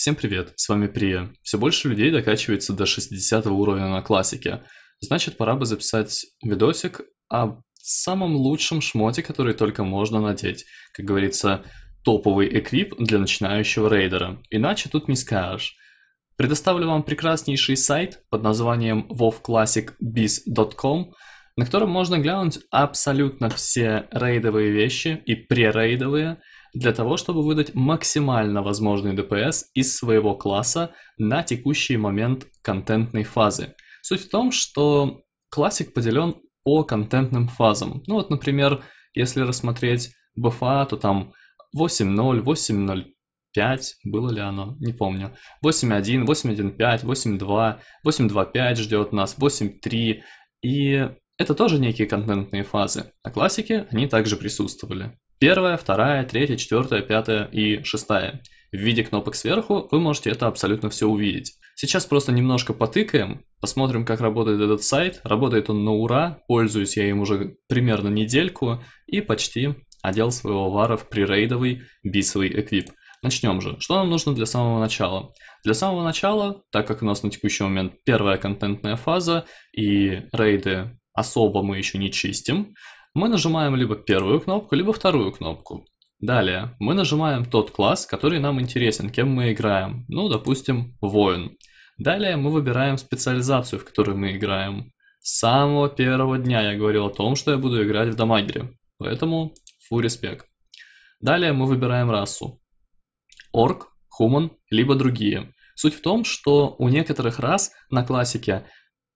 Всем привет, с вами Прия. Все больше людей докачивается до 60 уровня на классике. Значит, пора бы записать видосик о самом лучшем шмоте, который только можно надеть. Как говорится, топовый эквип для начинающего рейдера. Иначе тут не скажешь. Предоставлю вам прекраснейший сайт под названием wovclassicbiz.com, на котором можно глянуть абсолютно все рейдовые вещи и пререйдовые, рейдовые для того, чтобы выдать максимально возможный DPS из своего класса на текущий момент контентной фазы. Суть в том, что классик поделен по контентным фазам. Ну вот, например, если рассмотреть BFA, а, то там 8.0, 805 было ли оно, не помню. 8.1, 8.1.5, 8.2, 8.2.5 ждет нас, 8.3. И это тоже некие контентные фазы. На классике они также присутствовали. Первая, вторая, третья, четвертая, пятая и шестая. В виде кнопок сверху вы можете это абсолютно все увидеть. Сейчас просто немножко потыкаем, посмотрим, как работает этот сайт. Работает он на ура, пользуюсь я им уже примерно недельку и почти одел своего вара в прирейдовый бисовый эквип. Начнем же. Что нам нужно для самого начала? Для самого начала, так как у нас на текущий момент первая контентная фаза и рейды особо мы еще не чистим, мы нажимаем либо первую кнопку, либо вторую кнопку. Далее мы нажимаем тот класс, который нам интересен, кем мы играем. Ну, допустим, воин. Далее мы выбираем специализацию, в которой мы играем. С самого первого дня я говорил о том, что я буду играть в Дамагере. Поэтому фу респект. Далее мы выбираем расу. Орк, Хуман, либо другие. Суть в том, что у некоторых рас на классике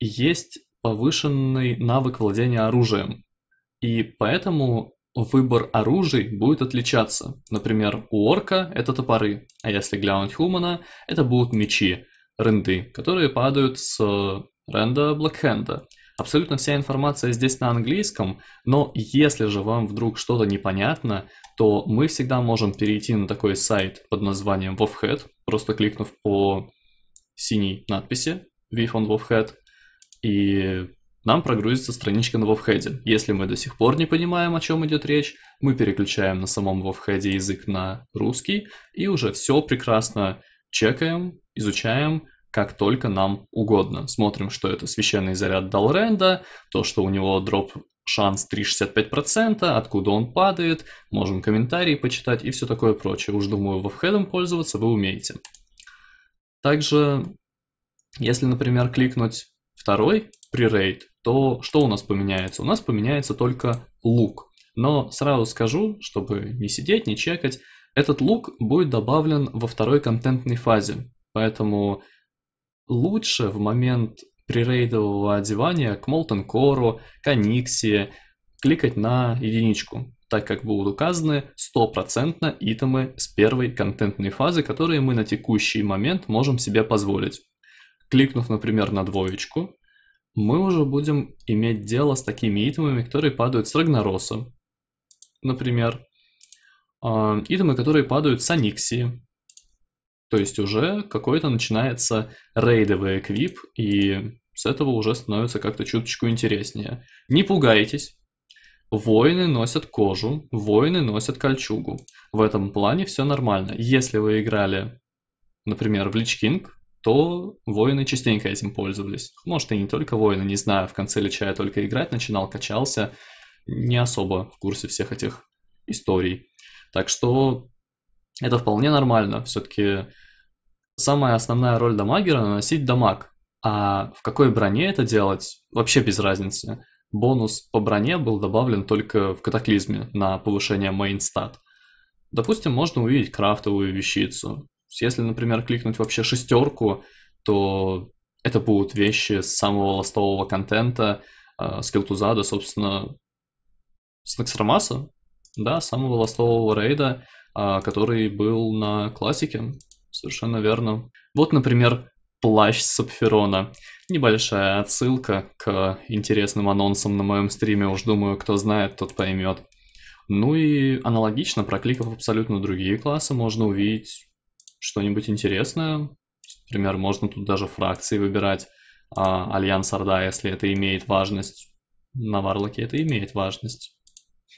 есть повышенный навык владения оружием. И поэтому выбор оружий будет отличаться. Например, у орка это топоры, а если глянуть хумана, это будут мечи, ренды, которые падают с ренда блэкхенда. Абсолютно вся информация здесь на английском, но если же вам вдруг что-то непонятно, то мы всегда можем перейти на такой сайт под названием WoWhead, просто кликнув по синей надписи VIF on WoWhead, и нам прогрузится страничка на вовхеде. Если мы до сих пор не понимаем, о чем идет речь, мы переключаем на самом вовхеде язык на русский и уже все прекрасно чекаем, изучаем, как только нам угодно. Смотрим, что это священный заряд Далренда, то, что у него дроп шанс 3,65%, откуда он падает, можем комментарии почитать и все такое прочее. Уж думаю, вовхедом пользоваться вы умеете. Также, если, например, кликнуть второй при пререйд, то что у нас поменяется? У нас поменяется только лук. Но сразу скажу, чтобы не сидеть, не чекать, этот лук будет добавлен во второй контентной фазе. Поэтому лучше в момент прирейдового одевания к Molten кору к Anixie кликать на единичку, так как будут указаны стопроцентно итемы с первой контентной фазы, которые мы на текущий момент можем себе позволить. Кликнув, например, на двоечку, мы уже будем иметь дело с такими итемами, которые падают с Рагнароса, например. А, Итемы, которые падают с Аниксии. То есть уже какой-то начинается рейдовый эквип, и с этого уже становится как-то чуточку интереснее. Не пугайтесь. Воины носят кожу, воины носят кольчугу. В этом плане все нормально. Если вы играли, например, в Лич Кинг, то воины частенько этим пользовались. Может, и не только воины, не знаю, в конце лича я только играть начинал, качался, не особо в курсе всех этих историй. Так что это вполне нормально. Все-таки самая основная роль дамагера – наносить дамаг. А в какой броне это делать, вообще без разницы. Бонус по броне был добавлен только в катаклизме на повышение мейнстат. Допустим, можно увидеть крафтовую вещицу, если, например, кликнуть вообще шестерку, то это будут вещи с самого ластового контента, э, с Килтузада, собственно, с Нексрамаса, да, самого ластового рейда, э, который был на классике, совершенно верно. Вот, например, плащ Сапфирона. Небольшая отсылка к интересным анонсам на моем стриме, уж думаю, кто знает, тот поймет. Ну и аналогично, прокликав абсолютно другие классы, можно увидеть что-нибудь интересное. Например, можно тут даже фракции выбирать. А, Альянс Орда, если это имеет важность. На Варлоке это имеет важность.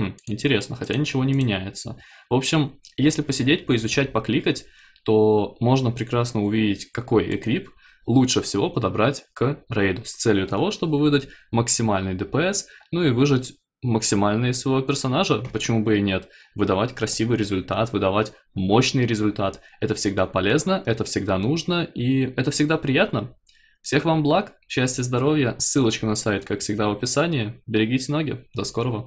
Хм, интересно, хотя ничего не меняется. В общем, если посидеть, поизучать, покликать, то можно прекрасно увидеть, какой эквип лучше всего подобрать к рейду с целью того, чтобы выдать максимальный ДПС, ну и выжить максимально из своего персонажа, почему бы и нет. Выдавать красивый результат, выдавать мощный результат. Это всегда полезно, это всегда нужно и это всегда приятно. Всех вам благ, счастья, здоровья. Ссылочка на сайт, как всегда, в описании. Берегите ноги. До скорого.